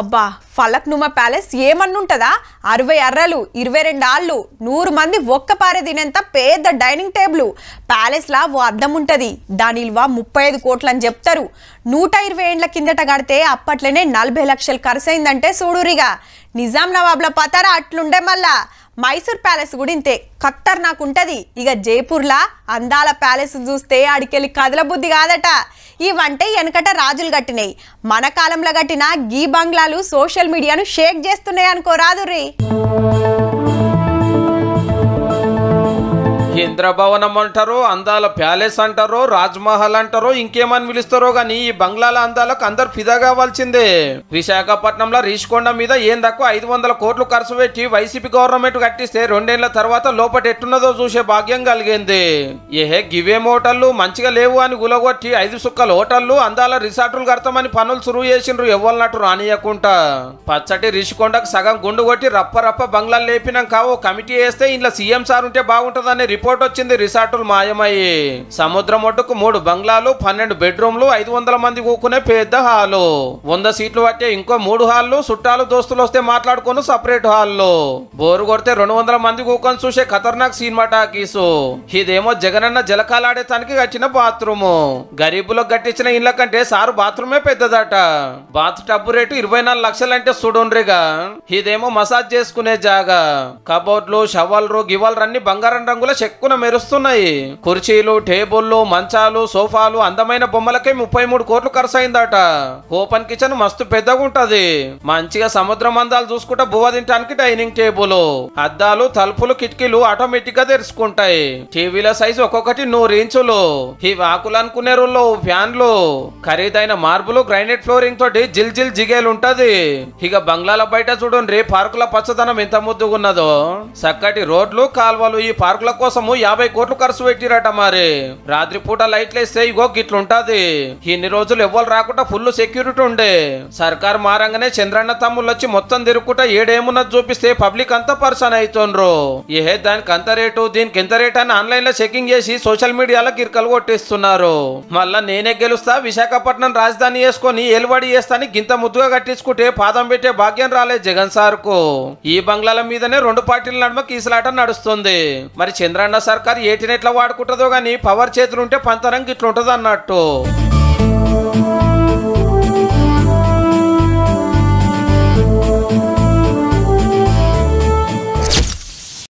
అబ్బా ఫలక్నుమ ప్యాలెస్ ఉంటుందా అరవై అర్రలు ఇరవై రెండు ఆళ్ళు నూరు మంది ఒక్క పారే తినేంత పెద్ద డైనింగ్ టేబుల్ ప్యాలెస్లా ఓ అద్దం ఉంటుంది దాని విలువ ముప్పై ఐదు కోట్లు అని చెప్తారు నూట ఇరవై ఏండ్ల కిందట కడితే అప్పట్లోనే నలభై లక్షలు అయిందంటే చూడురిగా నిజాం నవాబ్ల పతారా అట్లుండే మళ్ళా మైసూర్ ప్యాలెస్ కూడా ఇంతే ఖత్తర్ నాకు ఉంటుంది ఇక జైపూర్లా అందాల ప్యాలెస్ చూస్తే ఆడికెళ్ళి కదలబుద్ధి కాదట ఇవంటే వెనకట రాజులు కట్టినాయి మన కాలంలో కట్టిన గీ బంగ్లాలు సోషల్ మీడియాను షేక్ చేస్తున్నాయి అనుకోరాదు రీ ఇంద్రభవనం అంటారో అందాల ప్యాలెస్ అంటారో రాజ్మహల్ అంటారో ఇంకేమని పిలుస్తారో కానీ ఈ బంగ్లాల అందాలకు అందరు ఫిదా కావాల్సిందే విశాఖపట్నంలో రీష్కొండ మీద ఏం తక్కువ ఐదు వందల కోట్లు ఖర్చు పెట్టి వైసీపీ గవర్నమెంట్ కట్టిస్తే రెండేళ్ల తర్వాత లోపల ఎట్టున్నదో చూసే భాగ్యం కలిగింది ఏహే గివేం హోటళ్లు మంచిగా లేవు అని గులగొట్టి ఐదు సుక్కల హోటళ్లు అందాల రిసార్టులు కడతామని పనులు సురువు చేసిండ్రు ఎవ్వలనట్టు రానియకుండా పచ్చటి రిషికొండకు సగం గుండు కొట్టి రప్ప రప్ప బంగ్లాలు లేపినాక ఓ కమిటీ వేస్తే ఇంట్లో సీఎం సార్ ఉంటే బాగుంటుందని రిపోర్ట్ వచ్చింది రిసార్టులు మాయమయ్యి సముద్రం ఒడ్డుకు మూడు బంగ్లాలు పన్నెండు బెడ్రూమ్లు ఐదు వందల మంది కూకునే పెద్ద హాలు వంద సీట్లు పట్టే ఇంకో మూడు హాల్లు చుట్టాలు దోస్తులు వస్తే మాట్లాడుకోను సపరేట్ హాల్లు బోరు కొడితే రెండు వందల మంది కూకొని చూసే ఖతర్నాక్ సినిమా టాకీసు ఇదేమో జగనన్న జలకాలాడే తనకి కట్టిన బాత్రూము గరీబులకు కట్టించిన ఇండ్ల కంటే సారు బాత్రూమే పెద్దదట బాత్ టబ్బు రేటు ఇరవై నాలుగు లక్షలంటే చూడండిగా ఇదేమో మసాజ్ చేసుకునే జాగా కబోర్డ్లు షవల్లు గివల్రు అన్ని బంగారం రంగుల చెక్కున మెరుస్తున్నాయి కుర్చీలు టేబుల్లు మంచాలు సోఫాలు అందమైన బొమ్మలకే ముప్పై మూడు కోట్లు ఖర్చు అయిందట ఓపెన్ కిచెన్ మస్తు పెద్దగా ఉంటది మంచిగా సముద్ర మందాలు చూసుకుంటే బువ్వ తినటానికి డైనింగ్ టేబుల్ అద్దాలు తలుపులు కిటికీలు ఆటోమేటిక్ గా తెరుచుకుంటాయి టీవీల సైజు ఒక్కొక్కటి నూరు ఇంచులు ఈ వాకులు అనుకునే రూల్లో ఫ్యాన్లు ఖరీదైన మార్బులు గ్రైనేట్ ఫ్లోరింగ్ తోటి జిల్ జిల్ జిగేలు ఉంటది ఇక బంగ్లాల బయట చూడండి పార్కుల పచ్చదనం ఎంత ముద్దుగున్నదో చక్కటి రోడ్లు కాల్వలు ఈ పార్కుల కోసం కోసము యాభై కోట్లు ఖర్చు పెట్టిరట మరి రాత్రి పూట లైట్లేస్తే ఇగో గిట్లుంటది ఇన్ని రోజులు ఎవ్వరు రాకుండా ఫుల్ సెక్యూరిటీ ఉండే సర్కార్ మారంగానే చంద్రన్న తమ్ముళ్ళు వచ్చి మొత్తం తిరుగుకుంటా ఏడేమున్నది చూపిస్తే పబ్లిక్ అంతా పర్సన్ అవుతుండ్రు ఏ దానికి అంత రేటు దీనికి ఎంత రేట్ అని ఆన్లైన్ లో చెకింగ్ చేసి సోషల్ మీడియాలో గిరికలు కొట్టిస్తున్నారు మళ్ళా నేనే గెలుస్తా విశాఖపట్నం రాజధాని చేసుకొని ఏలుబడి చేస్తాని గింత ముద్దుగా కట్టించుకుంటే పాదం పెట్టే భాగ్యం రాలేదు జగన్ సార్ కు ఈ బంగ్లాల మీదనే రెండు పార్టీల నడుమ కీసలాట నడుస్తుంది మరి చంద్రన్న కన్నా సర్కార్ ఏటినెట్లా వాడుకుంటుందో కానీ పవర్ చేతులుంటే పంతరం గిట్లుంటుంది అన్నట్టు